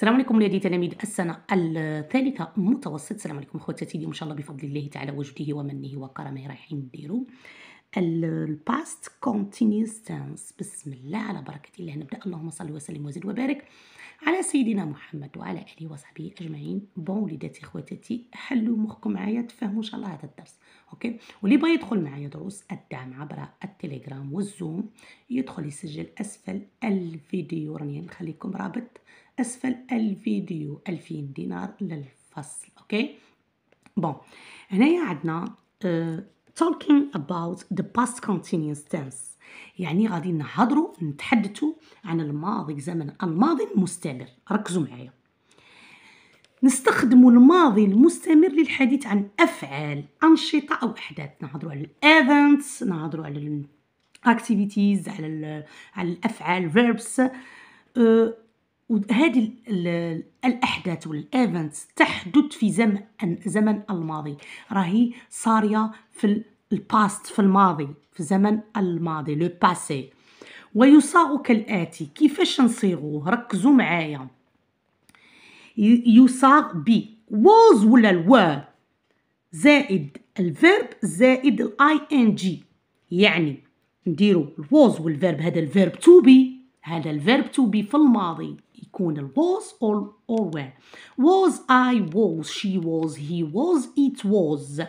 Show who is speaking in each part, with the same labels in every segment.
Speaker 1: السلام عليكم ولادي تلاميذ السنة الثالثة متوسط السلام عليكم خواتاتي اليوم إن شاء الله بفضل الله تعالى وجوده ومنه وكرمه رايحين نديرو الباست كونتينيوس تنس بسم الله على بركة الله نبدأ اللهم صل وسلم وزد وبارك على سيدنا محمد وعلى آله وصحبه أجمعين بون وليداتي خواتاتي حلوا مخكم معايا تفهموا إن شاء الله هذا الدرس أوكي واللي بغى يدخل معايا دروس الدعم عبر التليجرام والزوم يدخل يسجل أسفل الفيديو راني نخليكم رابط أسفل الفيديو 2000 دينار للفصل أوكي بون هنايا عندنا آه، talking about the past continuous tense يعني غادي نهضروا نتحدثوا عن الماضي زمن الماضي المستمر ركزوا معايا نستخدم الماضي المستمر للحديث عن افعال انشطه او احداث نهضروا على الايفنتس نهضروا على الاكتيفيتيز على على الافعال فيربس وهذه الاحداث والايفنتس تحدث في زمن زمن الماضي راهي صاريه في الباست في الماضي في زمن الماضي لو باسي ويصاغ كالاتي كيفاش نصيغوه ركزوا معايا يصاغ ب was ولا الوا زائد الفيرب زائد الاي ان جي يعني نديرو الواز والفيرب هذا الفيرب تو بي هذا الفيرب تو بي في الماضي تكون الواز was or, or واز was I was she was he was it was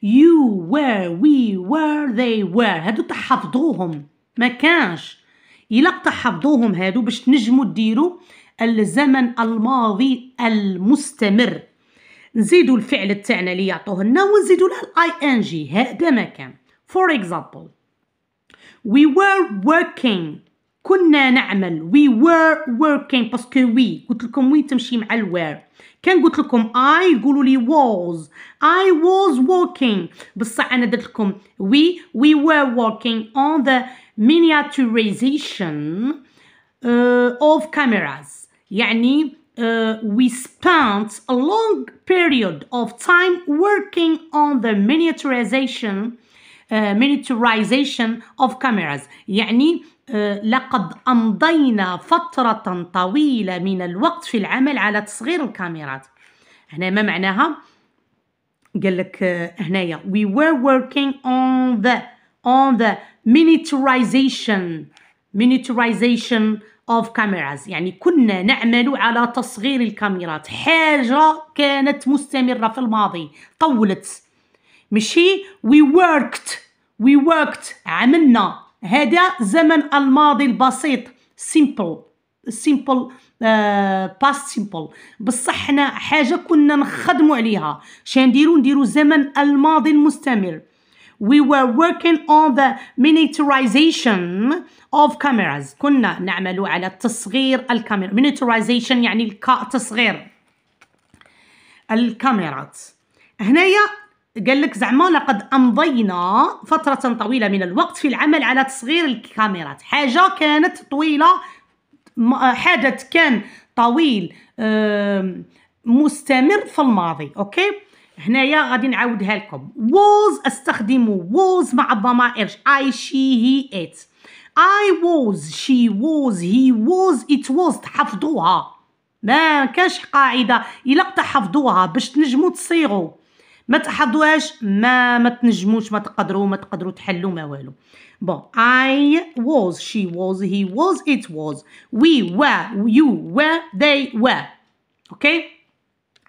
Speaker 1: you were we were they were هادو تحفظوهم ما كانش الا تحفظوهم هادو باش تنجموا ديروا الزمن الماضي المستمر نزيدوا الفعل تاعنا اللي يعطوه لنا ونزيدوا له الاي ان جي هذا ما كان فور اكزامبل we were working كنا نعمل we were working باسكو وي قلت لكم وي تمشي مع الوير كان قلت لكم I قولوا لي was I was working بصح أنا درت لكم we we were working on the miniaturization uh, of cameras يعني uh, we spent a long period of time working on the miniaturization uh, miniaturization of cameras يعني آه، لقد أمضينا فترة طويلة من الوقت في العمل على تصغير الكاميرات هنا ما معناها قال لك آه، هنايا we were working on the on the miniaturization miniaturization of cameras يعني كنا نعمل على تصغير الكاميرات حاجة كانت مستمرة في الماضي طولت مشي we worked we worked عملنا هذا زمن الماضي البسيط سيمبل سيمبل آه باست سيمبل بصح حنا حاجه كنا نخدموا عليها شنو نديروا نديروا زمن الماضي المستمر we were working on the miniaturization of cameras كنا نعمل على تصغير الكاميرا miniaturization يعني التصغير الكاميرات هنايا قال لك زعما لقد امضينا فتره طويله من الوقت في العمل على تصغير الكاميرات حاجه كانت طويله حدث كان طويل مستمر في الماضي اوكي هنايا غادي نعاودها لكم ووز استخدموا ووز مع الضمائر اي شي هي ات اي ووز شي ووز هي ووز ات ووز تحفظوها ما كاش قاعده الا تحفظوها باش تنجموا تصيغوا ما تحضوهاش ما ما تنجموش ما تقدروا ما تقدروا تحلوا ما والو بون اي was شي was هي was ات was وي were يو were دي were اوكي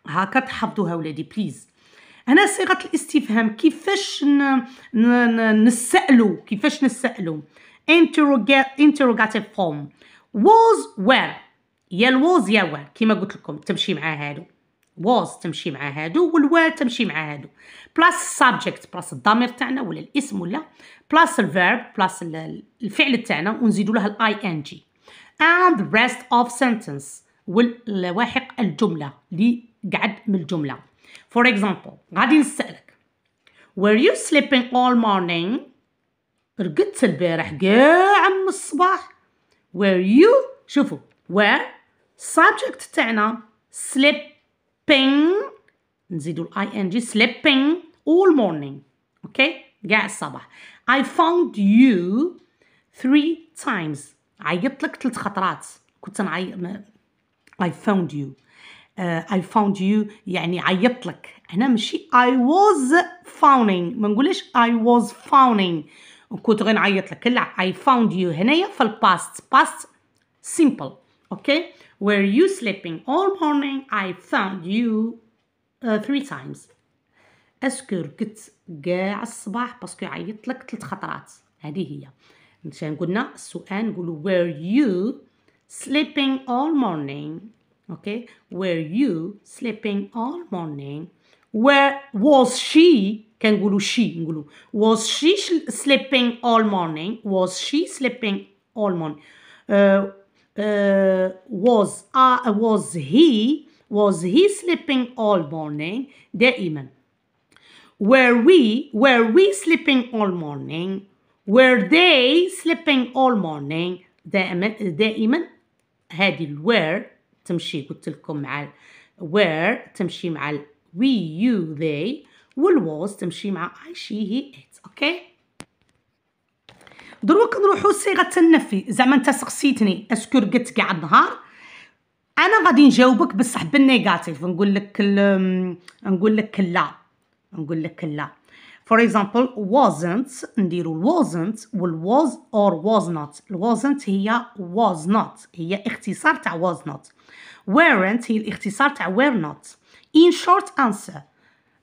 Speaker 1: هاكا تحفظوها ولادي بليز هنا صيغه الاستفهام كيفاش نسالو كيفاش نسالو interrogative form was where يا الوز يا where كيما قلت لكم تمشي مع هادو was تمشي مع هادو were تمشي مع هادو plus subject plus الضمير تاعنا ولا الاسم ولا plus verb plus الفعل تاعنا ونزيدو لها الاي ان جي and the rest of sentence واللواحق الجملة اللي قعد من الجملة for example غادي نسألك were you sleeping all morning رقدت البارح كاع من الصباح were you شوفوا were subject تاعنا sleep sleeping نزيدوا الاي ان جي sleeping all morning اوكي قاع الصباح I found you three times عيطت لك ثلاث خطرات كنت نعيط I found you uh, I found you يعني عيطت لك هنا ماشي I was founding ما نقولش I was founding كنت غير نعيط لك لا I found you هنايا في الباست باست سيمبل اوكي okay? Were you sleeping all morning? I found you uh, three times. اسكو رقدت كاع الصباح باسكو عيطت لك ثلاث خطرات هذه هي مشان قلنا السؤال نقولوا were you sleeping all morning okay were you sleeping all morning where was she كنقولوا she نقولوا was she sleeping all morning was she sleeping all morning uh, uh, was uh, was he was he sleeping all morning the iman were we were we sleeping all morning were they sleeping all morning دائما دائما هذه where? تمشي قلت لكم مع where تمشي مع we you they was تمشي مع I she he it okay دروك نروحو صيغه النفي زعما انت سقسيتني اسكو رقدت كاع النهار انا غادي نجاوبك بصح بالنيجاتيف نقول لك نقول لك لا نقول لك لا فور اكزامبل wasn't نديرو wasn't وال was or was not wasn't هي was not هي اختصار تاع was not weren't هي الاختصار تاع were not in short answer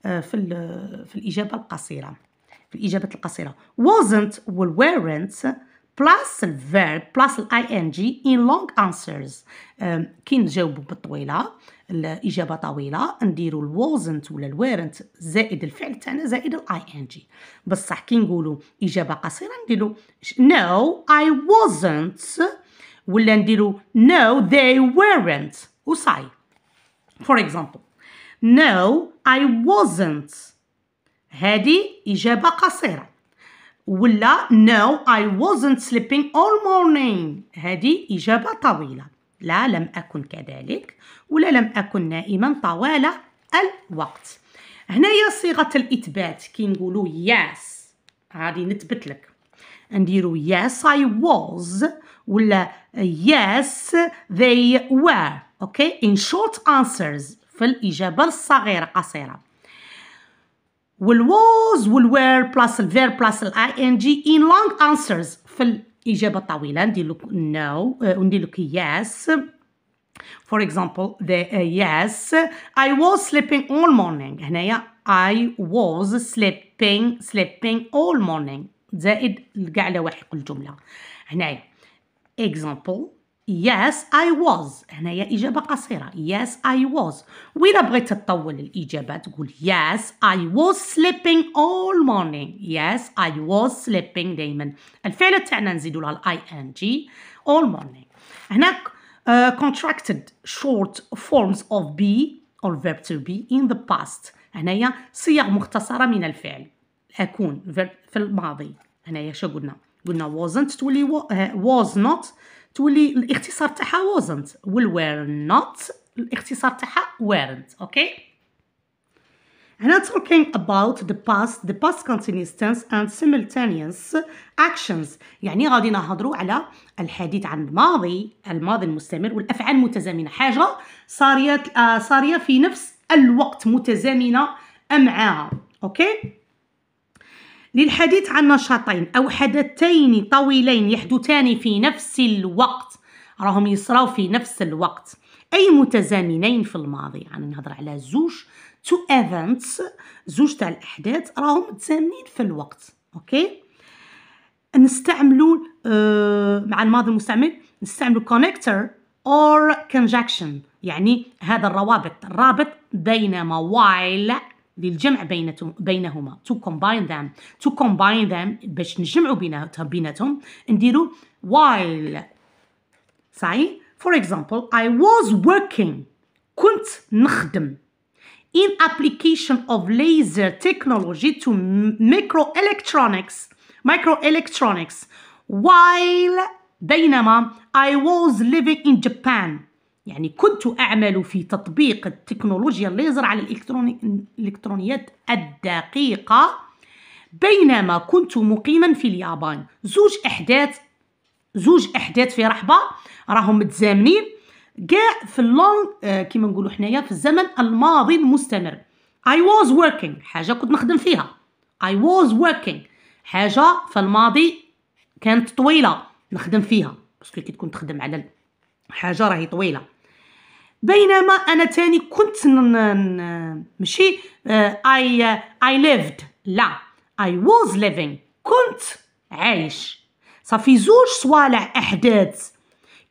Speaker 1: آه، في في الاجابه القصيره في الإجابة القصيرة wasn't weren't plus الفيرب verb plus ال ing in long answers كي نجاوبوا بالطويله الاجابه طويله نديروا wasn't ولا ال weren't زائد الفعل تاعنا زائد ال ing بصح كي نقولوا اجابه قصيره نديروا نو اي wasn't ولا نديروا نو they weren't وصاي فور example نو اي wasn't هذه إجابة قصيرة ولا no I wasn't sleeping all morning هذه إجابة طويلة لا لم أكن كذلك ولا لم أكن نائما طوال الوقت هنايا صيغة الإثبات كي نقولو yes غادي نثبت لك نديرو yes I was ولا yes they were اوكي okay? in short answers في الإجابة الصغيرة قصيرة Will was will were plus ال verb plus ال ing in long answers في الإجابة الطويلة no eh, yes for example the uh, yes I was sleeping all morning هنايا I was sleeping sleeping all morning زائد كاع على واحد الجملة هنايا example yes I was هنايا إجابة قصيرة yes I was وإذا بغيت تطول الإجابة تقول yes I was sleeping all morning yes I was sleeping دايما الفعل تاعنا نزيدو لها ing all morning هناك uh, contracted short forms of be or verb to be in the past هنايا صيغ مختصرة من الفعل أكون في الماضي هنايا شو قلنا قلنا wasn't تولي was not تولي الاختصار تاعها wasn't will were not الاختصار تاعها weren't اوكي هنا talking about the past the past continuous tense and simultaneous actions يعني غادي نهضروا على الحديث عن الماضي الماضي المستمر والافعال المتزامنه حاجه صاريه آه صاريه في نفس الوقت متزامنه معها اوكي للحديث عن نشاطين أو حدثين طويلين يحدثان في نفس الوقت راهم يصراو في نفس الوقت أي متزامنين في الماضي يعني نهضر على زوج تو ايفنتس زوج تاع الأحداث راهم متزامنين في الوقت أوكي نستعملوا آه، مع الماضي المستعمل نستعملوا كونكتور اور كونجكشن يعني هذا الروابط الرابط بين وايل while للجمع بينهما to combine them to combine them باش نجمعوا بيناتهم نديروا while صحيح for example I was working كنت نخدم in application of laser technology to microelectronics microelectronics while بينما I was living in Japan يعني كنت أعمل في تطبيق التكنولوجيا الليزر على الإلكترونيات الدقيقة بينما كنت مقيما في اليابان زوج أحداث زوج أحداث في رحبة راهم متزامنين كاع في اللونغ آه، كيما نقولوا حنايا في الزمن الماضي المستمر I was working حاجة كنت نخدم فيها I was working حاجة في الماضي كانت طويلة نخدم فيها باسكو كي تكون تخدم على حاجه راهي طويله بينما انا تاني كنت ماشي اي اي ليفد لا اي ووز ليفينغ كنت عايش صافي زوج صوالع احداث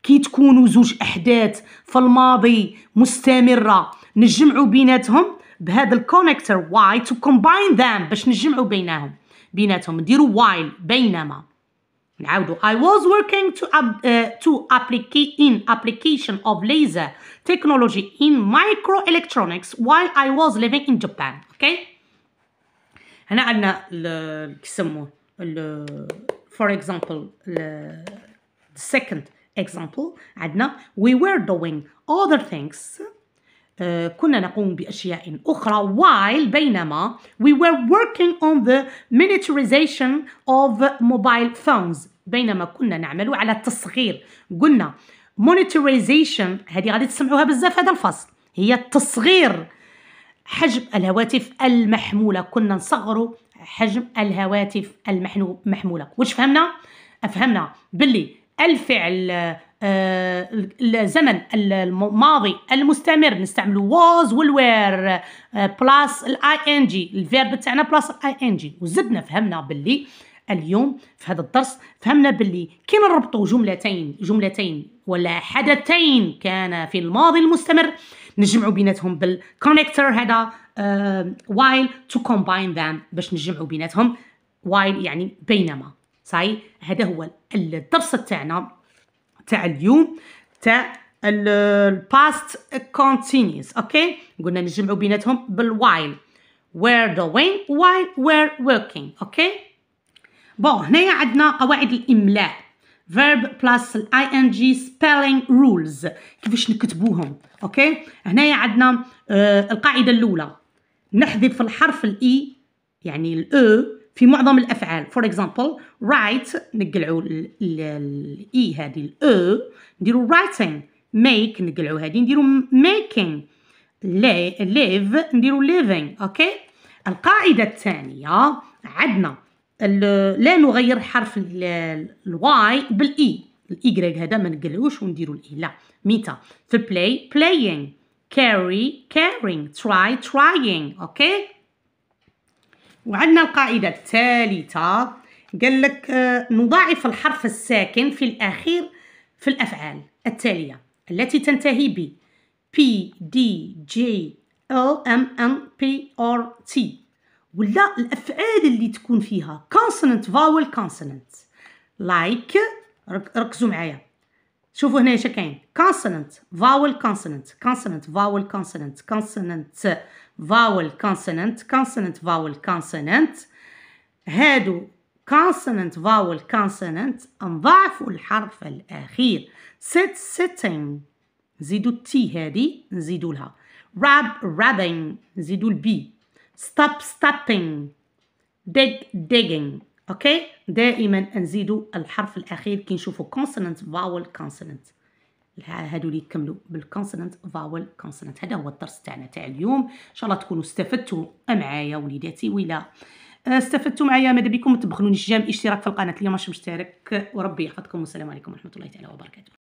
Speaker 1: كي تكونوا زوج احداث في الماضي مستمره نجمعوا بيناتهم بهذا الكونكتر واي تو كومباين ذام باش نجمعوا بينهم بيناتهم نديروا وايل بينما نعاودوا I was working to, uh, to applicate in application of laser technology in microelectronics while I was living in Japan okay هنا عندنا for example the second example عندنا we were doing other things uh, كنا نقوم بأشياء أخرى while بينما we were working on the miniaturization of mobile phones بينما كنا نعمل على التصغير قلنا مونيتوريزيشن هذه غادي تسمعوها بزاف هذا الفصل هي تصغير حجم الهواتف المحمولة كنا نصغروا حجم الهواتف المحمولة واش فهمنا؟ فهمنا باللي الفعل آه، الزمن الماضي المستمر نستعملو was والوير آه بلاس الاي ان جي الفيرب تاعنا بلاس الاي ان جي وزدنا فهمنا باللي اليوم في هذا الدرس فهمنا باللي كي نربطوا جملتين جملتين ولا حدثين كان في الماضي المستمر نجمعوا بيناتهم بالكونكتر هذا وايل تو كومباين them باش نجمعوا بيناتهم وايل يعني بينما صاي هذا هو الدرس تاعنا تاع اليوم تاع الباست كونتينيوس اوكي قلنا نجمعوا بيناتهم بالوايل were doing while we're working اوكي okay? بون هنايا عندنا قواعد الاملاء verb plus ing spelling rules كيفاش نكتبوهم اوكي هنايا عندنا آه القاعده الاولى نحذف الحرف الاي e، يعني الاو e، في معظم الافعال فور اكزامبل write نقلعوا الاي e هذه الاو نديروا writing make نقلعوا هذه نديروا making live نديروا living اوكي القاعده الثانيه عندنا لا نغير حرف الواي بالاي الايغريك هذا ما نقلوش ونديروا الاي لا متى في بلاي playing carry caring try trying اوكي وعندنا القاعده الثالثه قال لك آه، نضاعف الحرف الساكن في الاخير في الافعال التاليه التي تنتهي ب P D J L M N P R T ولا الافعال اللي تكون فيها كونسونانت فاول كونسونانت لايك ركزوا معايا شوفوا هنا اش كاين كونسونانت فاول كونسونانت كونسونانت فاول كونسونانت كونسونانت فاول كونسونانت كونسونانت فاول كونسونانت هادو كونسونانت فاول كونسونانت نضاعفوا الحرف الاخير ست setting نزيدو التي هادي نزيدو لها rab rabbing نزيدو البي stop stopping dig digging اوكي دائما نزيدوا الحرف الاخير كي نشوفوا consonant vowel consonant اللي يكملوا بالكونسونانت فاول كونسونانت هذا هو الدرس تاعنا تاع اليوم ان شاء الله تكونوا استفدتوا معايا وليداتي ولا آه، استفدتوا معايا ماذا بكم تبخلوني الجام اشتراك في القناه اليوم مش مشترك وربي يحفظكم والسلام عليكم ورحمه الله تعالى وبركاته